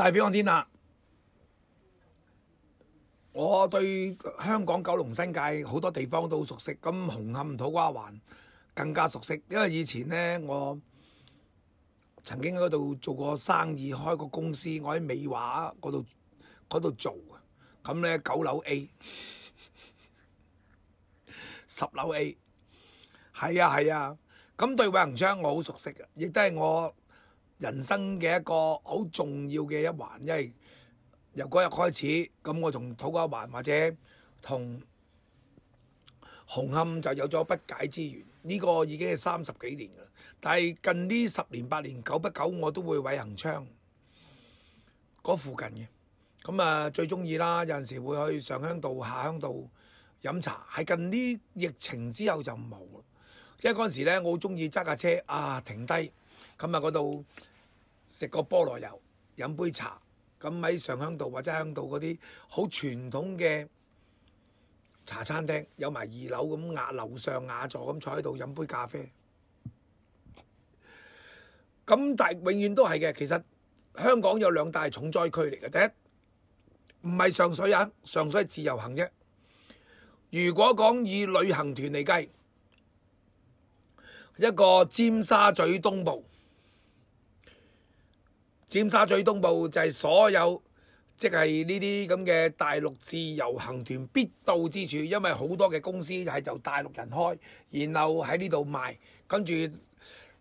大表我天啦！我對香港九龍新界好多地方都熟悉，咁紅磡土瓜灣更加熟悉，因為以前呢，我曾經喺嗰度做過生意，開個公司，我喺美華嗰度嗰度做咁呢，九樓 A、十樓 A，係啊係啊。咁對運昌我好熟悉嘅，亦都係我。人生嘅一个好重要嘅一环，因为由嗰日开始，咁我同土瓜环或者同红磡就有咗不解之缘。呢个已经系三十几年啦，但系近呢十年八年，久不久我都会去恒昌嗰附近嘅。咁啊，最中意啦，有阵时会去上香道、下乡道饮茶。喺近呢疫情之后就冇啦，因为嗰阵时咧，我好中意揸架车啊，停低咁啊嗰度。食個菠萝油，飲杯茶，咁喺上香道或者香道嗰啲好傳統嘅茶餐廳，有埋二樓咁壓樓上雅座咁坐喺度飲杯咖啡。咁但係永遠都係嘅，其實香港有兩大重災區嚟嘅，第一唔係上水啊，上水自由行啫。如果講以旅行團嚟計，一個尖沙咀東部。尖沙咀東部就係所有即係呢啲咁嘅大陸自由行團必到之處，因為好多嘅公司係由大陸人開，然後喺呢度賣。跟住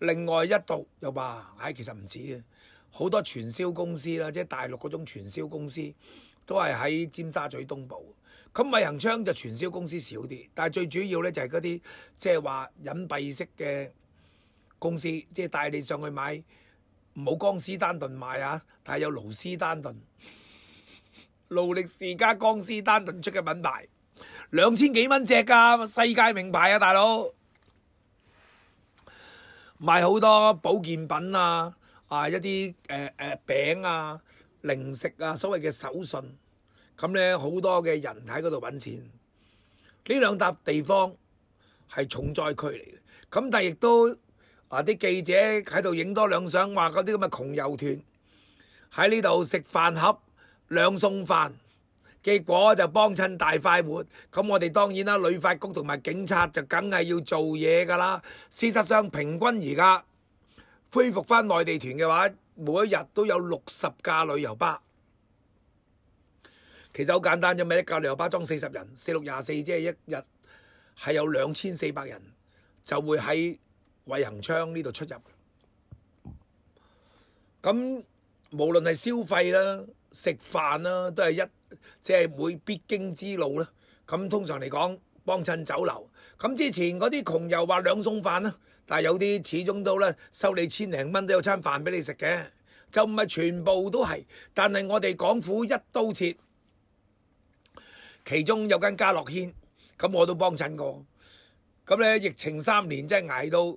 另外一度又話，唉，其實唔止嘅，好多傳銷公司啦，即係大陸嗰種傳銷公司都係喺尖沙咀東部。咁米行昌就傳銷公司少啲，但係最主要呢就係嗰啲即係話隱蔽式嘅公司，即係帶你上去買。冇江斯丹頓賣啊，但係有勞斯丹頓、勞力士加江斯丹頓出嘅品牌，兩千幾蚊只㗎，世界名牌啊，大佬！卖好多保健品啊，啊一啲诶诶餅啊、零食啊，所謂嘅手信，咁咧好多嘅人喺嗰度揾錢。呢兩笪地方係重災區嚟嘅，咁但係亦都。啊！啲記者喺度影多兩相，話嗰啲咁嘅窮遊團喺呢度食飯盒兩餸飯，結果就幫襯大快活。咁我哋當然啦，旅發局同埋警察就梗係要做嘢噶啦。事實上，平均而家恢復翻內地團嘅話，每一日都有六十架旅遊巴。其實好簡單啫嘛，一架旅遊巴裝四十人，四六廿四，即係一日係有兩千四百人就會喺。卫恒昌呢度出入，咁无论系消费啦、食饭啦，都系一即系每必经之路啦。咁通常嚟讲，帮衬酒楼。咁之前嗰啲穷游话两餸饭啦，但系有啲始终都咧收你千零蚊都有餐饭俾你食嘅，就唔系全部都系。但系我哋港府一刀切，其中有间家乐轩，咁我都帮衬过。咁咧疫情三年真系捱到。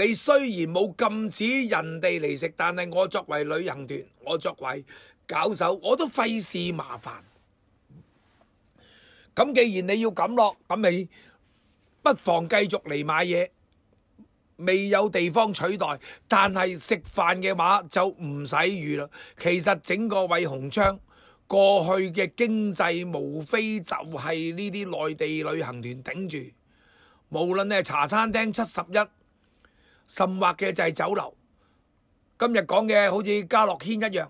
你雖然冇禁止人哋嚟食，但係我作為旅行團，我作為搞手，我都費事麻煩。咁既然你要咁落，咁你不妨繼續嚟買嘢。未有地方取代，但係食飯嘅話就唔使預啦。其實整個惠鸿昌過去嘅經濟無非就係呢啲內地旅行團頂住，無論你係茶餐廳七十一。甚或嘅就係酒樓，今日講嘅好似家樂軒一樣，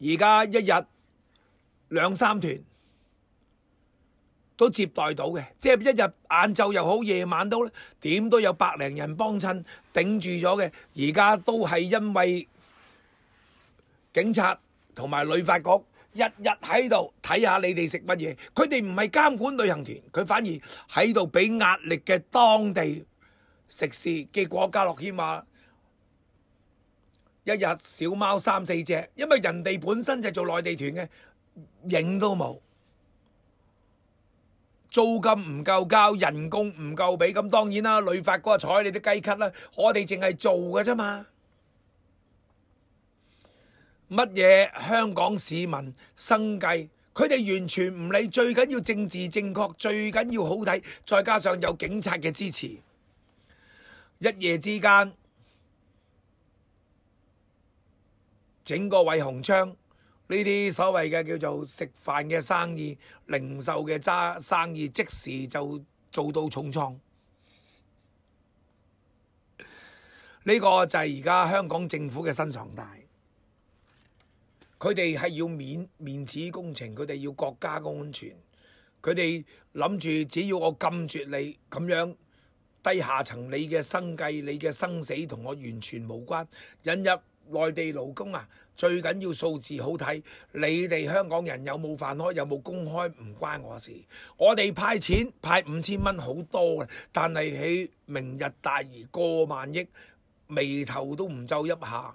而家一日兩三團都接待到嘅，即係一日晏晝又好，夜晚都點都有百零人幫襯，頂住咗嘅。而家都係因為警察同埋旅發局。日日喺度睇下你哋食乜嘢，佢哋唔系監管旅行團，佢反而喺度俾壓力嘅當地食肆嘅果家落簽話。一日小貓三四隻，因為人哋本身就做內地團嘅，影都冇，租金唔夠交，人工唔夠俾，咁當然啦，旅發哥啊採你啲雞咳啦，我哋淨係做㗎啫嘛。乜嘢香港市民生计，佢哋完全唔理，最紧要政治正确，最紧要好睇，再加上有警察嘅支持，一夜之间，整个伟鸿昌呢啲所谓嘅叫做食饭嘅生意、零售嘅揸生意，即时就做到重创。呢个就系而家香港政府嘅新常态。佢哋係要面面子工程，佢哋要國家嘅安全。佢哋諗住只要我禁絕你咁樣低下層，你嘅生計、你嘅生死同我完全無關。引入內地勞工啊，最緊要數字好睇。你哋香港人有冇飯開，有冇公開唔關我事。我哋派錢派五千蚊好多嘅，但係喺明日大而過萬億，眉頭都唔皺一下。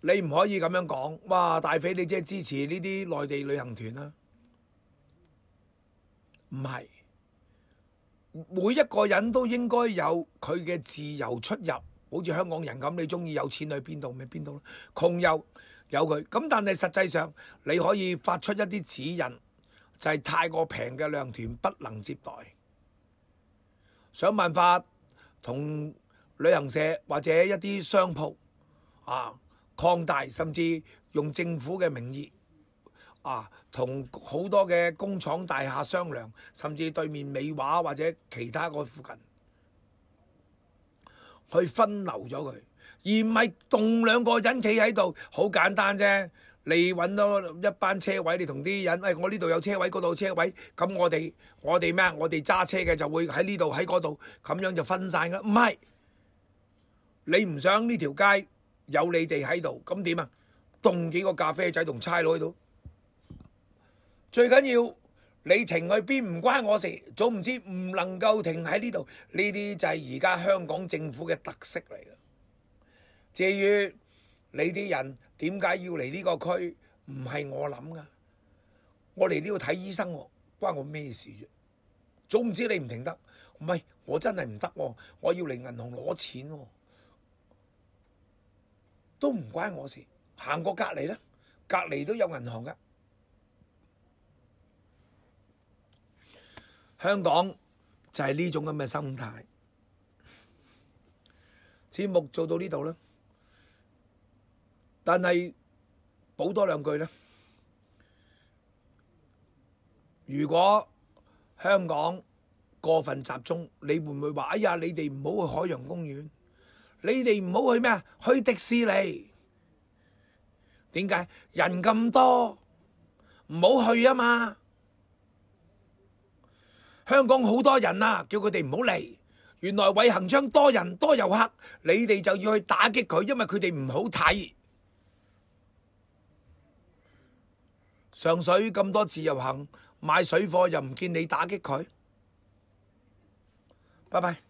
你唔可以咁樣講，哇！大飛，你只係支持呢啲內地旅行團啦，唔係每一個人都應該有佢嘅自由出入，好似香港人咁，你中意有錢去邊度咪邊度咯。窮有有佢咁，但係實際上你可以發出一啲指引，就係太過平嘅旅行團不能接待，想辦法同旅行社或者一啲商鋪啊。擴大，甚至用政府嘅名義啊，同好多嘅工廠大廈商量，甚至對面美華或者其他個附近去分流咗佢，而唔係動兩個人企喺度。好簡單啫，你揾到一班車位，你同啲人，喂，我呢度有車位，嗰度有車位，咁我哋我哋咩啊？我哋揸車嘅就會喺呢度喺嗰度，咁樣就分晒噶唔係你唔想呢條街？有你哋喺度，咁點啊？冻幾個咖啡仔同差佬喺度，最緊要你停去邊唔關我事，總唔知唔能夠停喺呢度。呢啲就係而家香港政府嘅特色嚟啦。至於你啲人點解要嚟呢個區，唔係我諗噶。我嚟呢度睇醫生喎，關我咩事啫？總唔知你唔停得，唔係我真係唔得喎，我要嚟銀行攞錢喎。都唔關我事，行過隔離咧，隔離都有銀行噶。香港就係呢種咁嘅心態。節目做到呢度啦，但係補多兩句咧。如果香港過分集中，你會唔會話：哎呀，你哋唔好去海洋公園？你哋唔好去咩啊？去迪士尼，点解人咁多？唔好去啊嘛！香港好多人啊，叫佢哋唔好嚟。原来伟恒昌多人多游客，你哋就要去打击佢，因为佢哋唔好睇。上水咁多自由行，买水货又唔见你打击佢。拜拜。